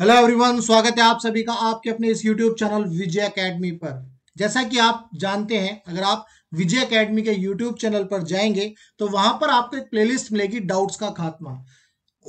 hello everyone स्वागत है आप सभी का आपके अपने इस यूट्यूब चैनल विजय एकेडमी पर जैसा कि आप जानते हैं अगर आप विजय एकेडमी के यूट्यूब चैनल पर जाएंगे तो वहां पर आपको एक प्लेलिस्ट मिलेगी डाउट्स का खात्मा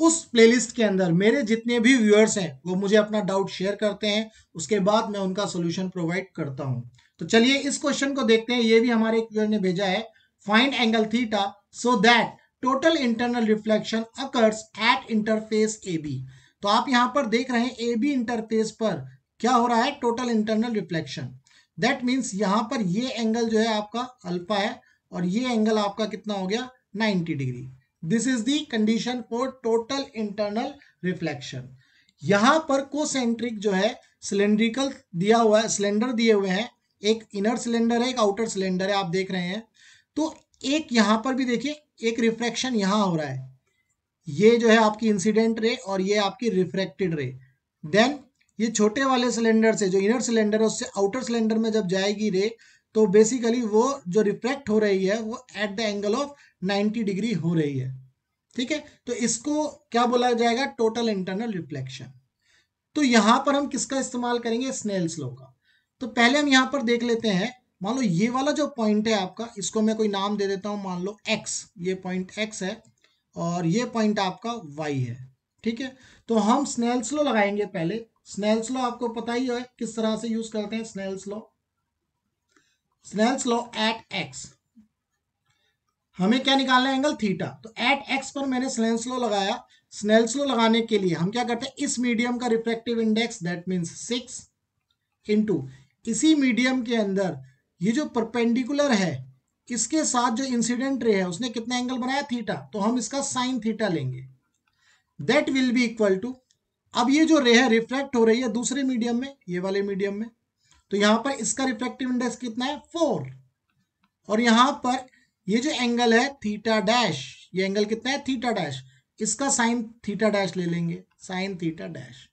उस प्लेलिस्ट के अंदर मेरे जितने भी व्यूअर्स हैं वो मुझे अपना डाउट शेयर करते हैं उसके बाद मैं उनका सोल्यूशन प्रोवाइड करता हूँ तो चलिए इस क्वेश्चन को देखते हैं ये भी हमारे एक व्यूअर ने भेजा है find angle theta so that total internal reflection occurs at interface A B तो आप यहां पर देख रहे हैं ए बी इंटरफेस पर क्या हो रहा है total internal reflection that means यहां पर ये एंगल जो है आपका अल्फा है और ये एंगल आपका कितना हो गया 90 degree this is the condition for total internal reflection यहां पर कोसेंट्रिक जो है सिलेंड्रिकल दिया हुआ है सिलेंडर दिए हुए हैं एक इनर सिलेंडर है एक आउटर सिलेंडर है आप देख रहे हैं तो एक यहां पर भी देखिए एक रिफ्लेक्शन यहां हो रहा है ये जो है आपकी इंसिडेंट रे और ये आपकी रिफ्रैक्टेड रे देन ये छोटे वाले सिलेंडर से जो इनर सिलेंडर है उससे आउटर सिलेंडर में जब जाएगी रे तो बेसिकली वो जो रिफ्रैक्ट हो रही है वो at the angle of 90 degree हो रही है ठीक है तो इसको क्या बोला जाएगा टोटल इंटरनल रिफ्लेक्शन तो यहां पर हम किसका इस्तेमाल करेंगे स्नेल्स लो का तो पहले हम यहां पर देख लेते हैं मान लो ये वाला जो पॉइंट है आपका इसको मैं कोई नाम दे देता हूं मान लो एक्स ये पॉइंट एक्स है और ये पॉइंट आपका वाई है ठीक है तो हम स्नेल्स लो लगाएंगे पहले स्नेल्स लो आपको पता ही है किस तरह से यूज करते हैं Snell's law Snell's law at X हमें क्या निकालना है एंगल थीटा तो एट एक्स पर मैंने स्नेल्स लो लगाया स्नेल्स लो लगाने के लिए हम क्या करते हैं इस मीडियम का refractive index that means six into इसी मीडियम के अंदर ये जो परपेंडिकुलर है किसके साथ जो इंसिडेंट रे है उसने कितना एंगल बनाया थीटा तो हम इसका साइन थीटा लेंगे that will be equal to अब ये जो रे है रिफ्लेक्ट हो रही है दूसरे मीडियम में ये वाले मीडियम में तो यहां पर इसका रिफ्लेक्टिव इंडेक्स कितना है फोर और यहां पर ये जो एंगल है थीटा डैश ये एंगल कितना है थीटा डैश इसका साइन थीटा डैश ले लेंगे साइन थीटा डैश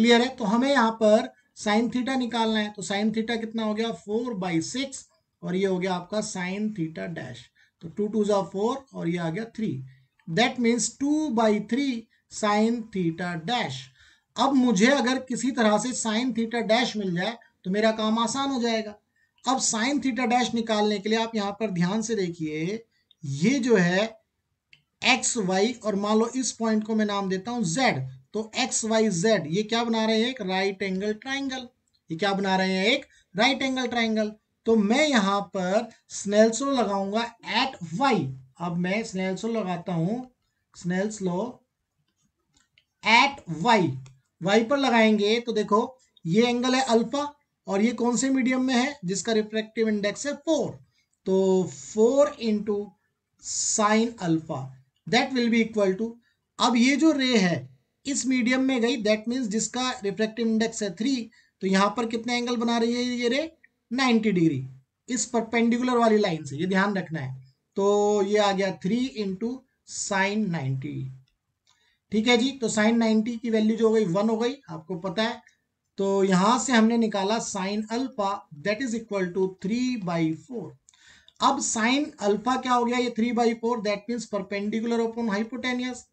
क्लियर है तो हमें यहां पर साइन थीटा निकालना है तो साइन थीटा कितना हो गया फोर बाई सिक्स और ये हो गया आपका साइन थीटा डैश तो टू टू जो फोर और ये आ गया three that means two by three sine theta dash अब मुझे अगर किसी तरह से साइन थीटा डैश मिल जाए तो मेरा काम आसान हो जाएगा अब साइन थीटा डैश निकालने के लिए आप यहाँ पर ध्यान से देखिए ये जो है एक्स वाई और मान लो इस पॉइंट को मैं नाम देता हूँ जेड तो एक्स वाई जेड ये क्या बना रहे हैं एक राइट एंगल ट्राइंगल ये क्या बना रहे हैं एक राइट एंगल ट्राइंगल तो मैं यहां पर स्नेल्सो लगाऊंगा एट वाई अब मैं स्नेल्सो लगाता हूं Snell's law at Y Y पर लगाएंगे तो देखो ये एंगल है अल्फा और ये कौन से मीडियम में है जिसका रिफ्रेक्टिव इंडेक्स है फोर तो four into sine alpha that will be equal to अब ये जो रे है इस मीडियम में गई दैट मीन्स जिसका रिफ्रेक्टिव इंडेक्स है थ्री तो यहां पर कितने एंगल बना रही है ये रे 90 डिग्री इस परपेंडिकुलर वाली लाइन से ये ध्यान रखना है तो ये आ गया थ्री इंटू साइन नाइन्टी ठीक है जी तो साइन नाइनटी की वैल्यू जो हो गई वन हो गई आपको पता है तो यहां से हमने निकाला sine alpha that is equal to three by four अब साइन अल्फा क्या हो गया ये three by four that means perpendicular upon hypotenuse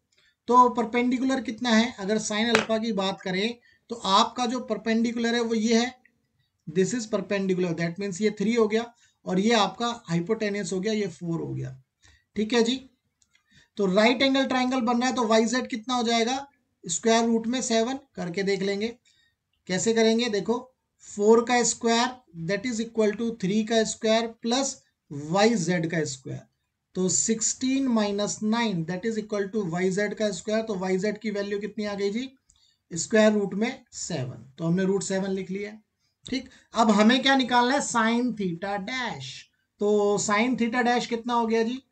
तो परपेंडिकुलर कितना है अगर साइन अल्फा की बात करें तो आपका जो परपेंडिकुलर है वो ये है this is perpendicular that means ये थ्री हो गया और ये आपका हाइपोटेनियस हो गया ये फोर हो गया ठीक है जी तो राइट एंगल ट्राइंगल बनना है तो वाई जेड कितना हो जाएगा स्क्वायर रूट में सेवन करके देख लेंगे कैसे करेंगे देखो फोर का square that is equal to three का स्क्वायर प्लस वाई जेड का स्क्वायर तो sixteen minus nine that is equal to Y Z का स्क्वायर तो वाई जेड की वैल्यू कितनी आ गई जी स्क्वायर रूट में सेवन तो हमने रूट सेवन लिख लिया ठीक अब हमें क्या निकालना है साइन थीटा डैश तो साइन थीटा डैश कितना हो गया जी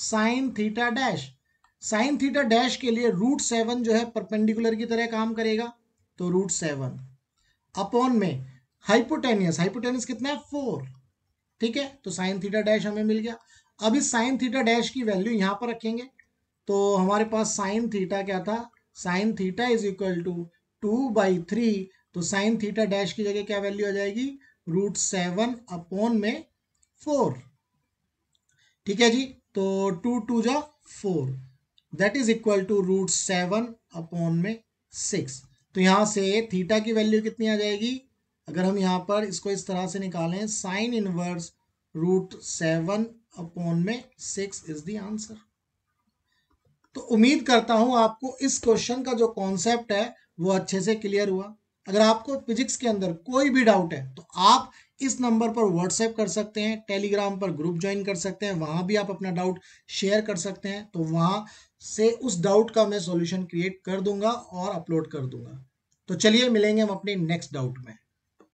sine theta dash sine theta dash के लिए रूट सेवन जो है परपेंडिकुलर की तरह काम करेगा तो रूट सेवन अपॉन में हाइपोटेनियस हाइपोटेनियस कितना है फोर ठीक है तो साइन थीटा डैश हमें मिल गया अब इस साइन थीटा डैश की वैल्यू यहां पर रखेंगे तो हमारे पास साइन थीटा क्या था sine theta is equal to two by three तो साइन थीटा डैश की जगह क्या वैल्यू आ जाएगी रूट सेवन अपॉन में फोर ठीक है जी तो टू टू जा four that is equal to root seven upon में सिक्स तो यहां से थीटा की वैल्यू कितनी आ जाएगी अगर हम यहां पर इसको इस तरह से निकालें sine inverse root seven upon में सिक्स इज द आंसर तो उम्मीद करता हूं आपको इस क्वेश्चन का जो कॉन्सेप्ट है वो अच्छे से क्लियर हुआ अगर आपको फिजिक्स के अंदर कोई भी डाउट है तो आप इस नंबर पर व्हाट्सएप कर सकते हैं टेलीग्राम पर ग्रुप ज्वाइन कर सकते हैं वहाँ भी आप अपना डाउट शेयर कर सकते हैं तो वहां से उस डाउट का मैं सॉल्यूशन क्रिएट कर दूंगा और अपलोड कर दूंगा तो चलिए मिलेंगे हम अपने नेक्स्ट डाउट में